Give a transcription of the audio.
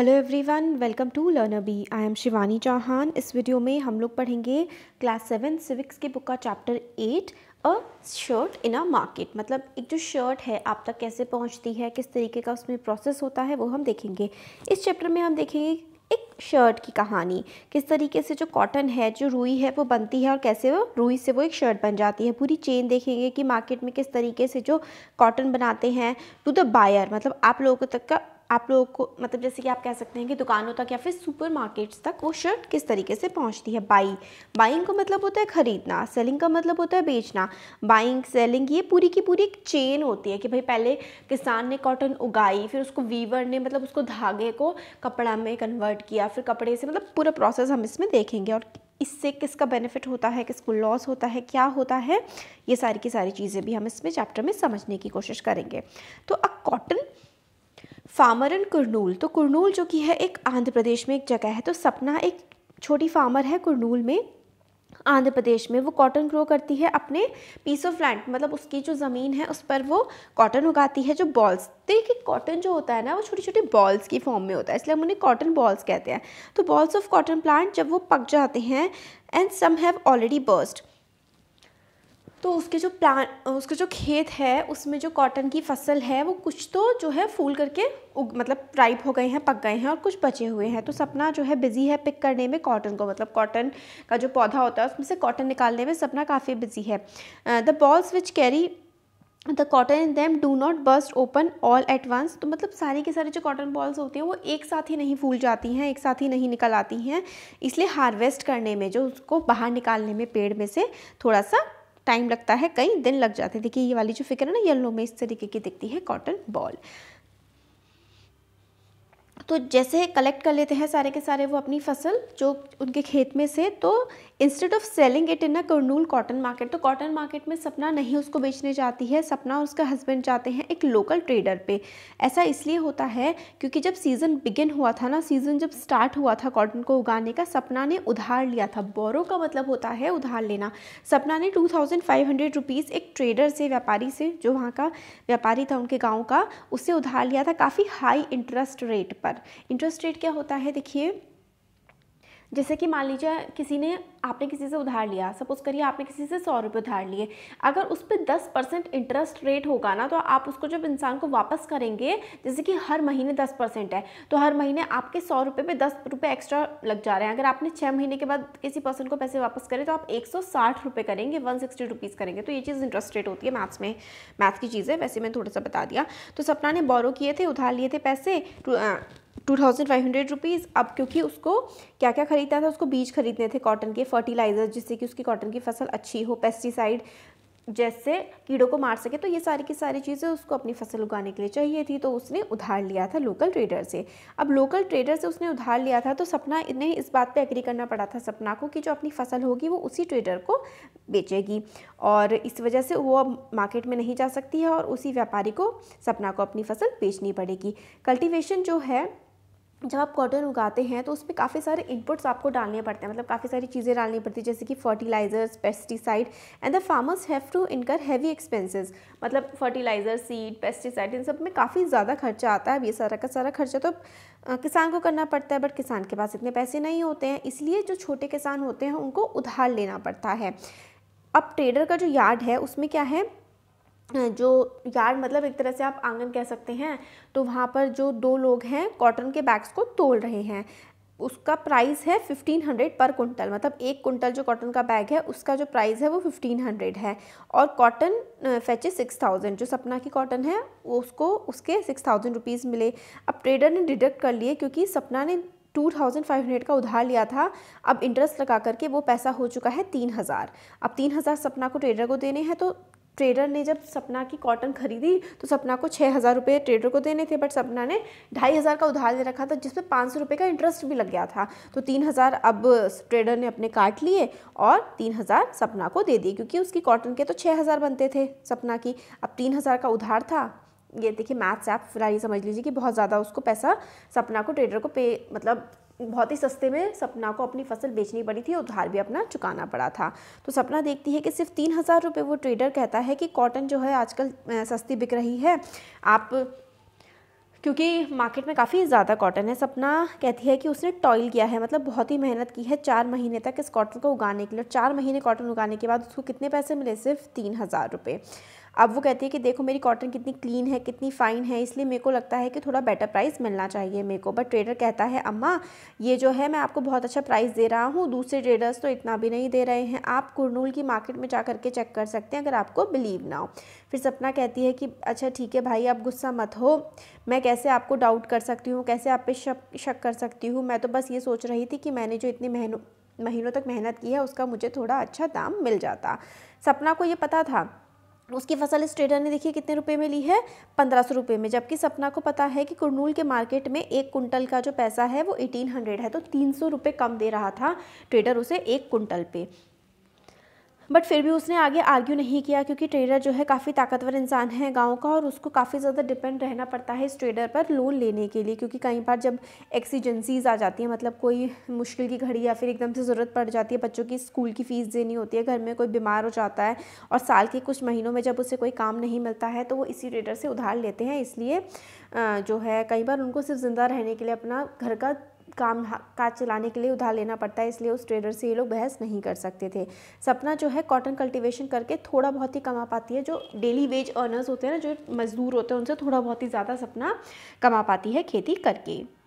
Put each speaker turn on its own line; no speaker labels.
hello everyone welcome to learner bee I am Shivani Chauhan इस video में हम लोग पढ़ेंगे क्लास सेवन सिविक्स के बुक का chapter eight a shirt in a market मतलब एक जो शर्ट है आप तक कैसे पहुंचती है किस तरीके का उसमें प्रोसेस होता है वो हम देखेंगे इस चैप्टर में हम देखेंगे एक शर्ट की कहानी किस तरीके से जो कॉटन है जो रुई है वो बनती है और कैसे वो रुई से वो एक शर्ट बन जाती है पूरी चेन देखेंगे कि मार्केट में किस तरीके से जो कॉटन बनाते हैं टू द बायर मतलब आप लोगों तक का आप लोगों को मतलब जैसे कि आप कह सकते हैं कि दुकानों तक या फिर सुपरमार्केट्स तक वो शर्ट किस तरीके से पहुंचती है बाई बाइंग का मतलब होता है ख़रीदना सेलिंग का मतलब होता है बेचना बाइंग सेलिंग ये पूरी की पूरी एक चेन होती है कि भाई पहले किसान ने कॉटन उगाई फिर उसको वीवर ने मतलब उसको धागे को कपड़ा में कन्वर्ट किया फिर कपड़े से मतलब पूरा प्रोसेस हम इसमें देखेंगे और इससे किसका बेनिफिट होता है किसको लॉस होता है क्या होता है ये सारी की सारी चीज़ें भी हम इसमें चैप्टर में समझने की कोशिश करेंगे तो a cotton farmer in Kurnool तो कुरनूल जो कि है एक आंध्र प्रदेश में एक जगह है तो सपना एक छोटी फार्मर है कुरनूल में आंध्र प्रदेश में वो कॉटन ग्रो करती है अपने पीस ऑफ लैंड मतलब उसकी जो ज़मीन है उस पर वो कॉटन उगाती है जो बॉल्स देखिए कॉटन जो होता है ना वो छोटे छोटे बॉल्स की फॉर्म में होता है इसलिए हम उन्हें कॉटन बॉल्स कहते हैं तो बॉल्स ऑफ कॉटन प्लांट जब वो पक जाते हैं and some have already burst तो उसके जो प्लान उसके जो खेत है उसमें जो कॉटन की फसल है वो कुछ तो जो है फूल करके उग मतलब राइप हो गए हैं पक गए हैं और कुछ बचे हुए हैं तो सपना जो है बिज़ी है पिक करने में कॉटन को मतलब कॉटन का जो पौधा होता है उसमें से कॉटन निकालने में सपना काफ़ी बिजी है the bolls which carry the cotton in them do not burst open all at once तो मतलब सारी के सारे जो कॉटन बॉल्स होती हैं वो एक साथ ही नहीं फूल जाती हैं एक साथ ही नहीं निकल आती हैं इसलिए हार्वेस्ट करने में जो उसको बाहर निकालने में पेड़ में से थोड़ा सा टाइम लगता है कई दिन लग जाते हैं देखिए ये वाली जो फिगर है ना येलो में इस तरीके की दिखती है कॉटन बॉल तो जैसे कलेक्ट कर लेते हैं सारे के सारे वो अपनी फसल जो उनके खेत में से तो instead of selling it in a Kurnool cotton market तो कॉटन मार्केट में सपना नहीं उसको बेचने जाती है सपना उसका हस्बैंड जाते हैं एक लोकल ट्रेडर पे ऐसा इसलिए होता है क्योंकि जब सीज़न बिगिन हुआ था ना सीज़न जब स्टार्ट हुआ था कॉटन को उगाने का सपना ने उधार लिया था बोरो का मतलब होता है उधार लेना सपना ने two thousand five hundred rupees एक ट्रेडर से व्यापारी से जो वहाँ का व्यापारी था उनके गाँव का उससे उधार लिया था काफ़ी हाई इंटरेस्ट रेट पर पर इंटरेस्ट रेट क्या होता है देखिए जैसे कि मान लीजिए किसी ने आपने किसी से उधार लिया सपोज करिए आपने किसी से सौ रुपये उधार लिए अगर उस पर दस परसेंट इंटरेस्ट रेट होगा ना तो आप उसको जब इंसान को वापस करेंगे जैसे कि हर महीने दस परसेंट है तो हर महीने आपके सौ रुपये पे दस रुपये एक्स्ट्रा लग जा रहे हैं अगर आपने छः महीने के बाद किसी पर्सन को पैसे वापस करें तो आप एक सौ करेंगे वन सिक्सटी करेंगे तो ये चीज़ इंटरेस्ट रेट होती है मैथ्स में मैथ्स की चीज़ है वैसे मैंने थोड़ा सा बता दिया तो सपना ने बोरो किए थे उधार लिए थे पैसे तो, two thousand five hundred rupees अब क्योंकि उसको क्या क्या ख़रीदना था उसको बीज खरीदने थे कॉटन के फर्टिलाइज़र जिससे कि उसकी कॉटन की फसल अच्छी हो पेस्टिसाइड जैसे कीड़ों को मार सके तो ये सारी की सारी चीज़ें उसको अपनी फसल उगाने के लिए चाहिए थी तो उसने उधार लिया था लोकल ट्रेडर से अब लोकल ट्रेडर से उसने उधार लिया था तो सपना इन्हें इस बात पे एग्री करना पड़ा था सपना को कि जो अपनी फसल होगी वो उसी ट्रेडर को बेचेगी और इस वजह से वो अब मार्केट में नहीं जा सकती है और उसी व्यापारी को सपना को अपनी फसल बेचनी पड़ेगी कल्टिवेशन जो है जब आप कॉटन उगाते हैं तो उसमें काफ़ी सारे इनपुट्स आपको डालने पड़ते हैं मतलब काफ़ी सारी चीज़ें डालनी पड़ती है जैसे कि fertilisers pesticide and the farmers have to incur heavy expenses मतलब फर्टिलाइज़र सीड पेस्टिसाइड इन सब में काफ़ी ज़्यादा खर्चा आता है अब ये सारा का सारा खर्चा तो किसान को करना पड़ता है बट किसान के पास इतने पैसे नहीं होते हैं इसलिए जो छोटे किसान होते हैं उनको उधार लेना पड़ता है अब ट्रेडर का जो यार्ड है उसमें क्या है जो यार्ड मतलब एक तरह से आप आंगन कह सकते हैं तो वहाँ पर जो दो लोग हैं कॉटन के बैग्स को तोल रहे हैं उसका प्राइस है फिफ्टीन हंड्रेड पर कुंटल मतलब एक कुंटल जो कॉटन का बैग है उसका जो प्राइस है वो फिफ्टीन हंड्रेड है और कॉटन फैचे सिक्स थाउजेंड जो सपना की कॉटन है वो उसको उसके सिक्स थाउजेंड रुपीज़ मिले अब ट्रेडर ने डिडक्ट कर लिए क्योंकि सपना ने टू थाउजेंड फाइव हंड्रेड का उधार लिया था अब इंटरेस्ट लगा करके वो पैसा हो चुका है तीन हज़ार अब तीन हज़ार सपना को ट्रेडर को देने हैं तो ट्रेडर ने जब सपना की कॉटन खरीदी तो सपना को छः हज़ार रुपये ट्रेडर को देने थे बट सपना ने ढाई हज़ार का उधार ले रखा था जिसमें पाँच सौ रुपये का इंटरेस्ट भी लग गया था तो तीन हज़ार अब ट्रेडर ने अपने काट लिए और तीन हज़ार सपना को दे दिए क्योंकि उसकी कॉटन के तो छः हज़ार बनते थे सपना की अब तीन हज़ार का उधार था ये देखिए मैथ्स आप फिलहाल ये समझ लीजिए कि बहुत ज़्यादा उसको पैसा सपना को ट्रेडर को पे मतलब बहुत ही सस्ते में सपना को अपनी फसल बेचनी पड़ी थी उधार भी अपना चुकाना पड़ा था तो सपना देखती है कि सिर्फ तीन हज़ार रुपये वो ट्रेडर कहता है कि कॉटन जो है आजकल सस्ती बिक रही है आप क्योंकि मार्केट में काफ़ी ज़्यादा कॉटन है सपना कहती है कि उसने टॉयल किया है मतलब बहुत ही मेहनत की है चार महीने तक इस कॉटन को उगाने के लिए चार महीने कॉटन उगाने के बाद उसको कितने पैसे मिले सिर्फ तीन हज़ार रुपये अब वो कहती है कि देखो मेरी कॉटन कितनी क्लीन है कितनी फ़ाइन है इसलिए मेरे को लगता है कि थोड़ा बेटर प्राइस मिलना चाहिए मेरे को बट ट्रेडर कहता है अम्मा ये जो है मैं आपको बहुत अच्छा प्राइस दे रहा हूँ दूसरे ट्रेडर्स तो इतना भी नहीं दे रहे हैं आप कुरनूल की मार्केट में जा करके चेक कर सकते हैं अगर आपको बिलीव ना हो फिर सपना कहती है कि अच्छा ठीक है भाई आप गुस्सा मत हो मैं कैसे आपको डाउट कर सकती हूँ कैसे आप पे शक शक कर सकती हूँ मैं तो बस ये सोच रही थी कि मैंने जो इतनी महीनों महीनों तक मेहनत की है उसका मुझे थोड़ा अच्छा दाम मिल जाता सपना को ये पता था उसकी फसल इस ट्रेडर ने देखिए कितने रुपए में ली है पंद्रह सौ रुपये में जबकि सपना को पता है कि कुरनूल के मार्केट में एक कुंटल का जो पैसा है वो एटीन हंड्रेड है तो तीन सौ रुपये कम दे रहा था ट्रेडर उसे एक कुंटल पे बट फिर भी उसने आगे आर्ग्यू नहीं किया क्योंकि ट्रेडर जो है काफ़ी ताकतवर इंसान है गाँव का और उसको काफ़ी ज़्यादा डिपेंड रहना पड़ता है इस ट्रेडर पर लोन लेने के लिए क्योंकि कई बार जब एक्सीजेंसीज आ जाती हैं मतलब कोई मुश्किल की घड़ी या फिर एकदम से ज़रूरत पड़ जाती है बच्चों की स्कूल की फ़ीस देनी होती है घर में कोई बीमार हो जाता है और साल के कुछ महीनों में जब उसे कोई काम नहीं मिलता है तो वो इसी ट्रेडर से उधार लेते हैं इसलिए जो है कई बार उनको सिर्फ ज़िंदा रहने के लिए अपना घर का काम काज चलाने के लिए उधार लेना पड़ता है इसलिए उस ट्रेडर से ये लोग बहस नहीं कर सकते थे सपना जो है कॉटन कल्टीवेशन करके थोड़ा बहुत ही कमा पाती है जो डेली वेज अर्नर्स होते हैं ना जो मजदूर होते हैं उनसे थोड़ा बहुत ही ज़्यादा सपना कमा पाती है खेती करके